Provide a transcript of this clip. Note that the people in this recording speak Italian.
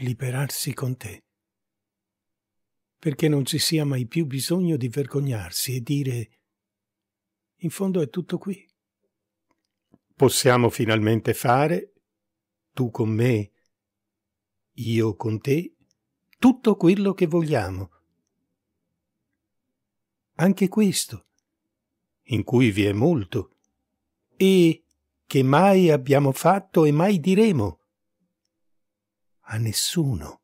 liberarsi con te, perché non ci sia mai più bisogno di vergognarsi e dire in fondo è tutto qui. Possiamo finalmente fare, tu con me, io con te, tutto quello che vogliamo. Anche questo, in cui vi è molto, e che mai abbiamo fatto e mai diremo a nessuno.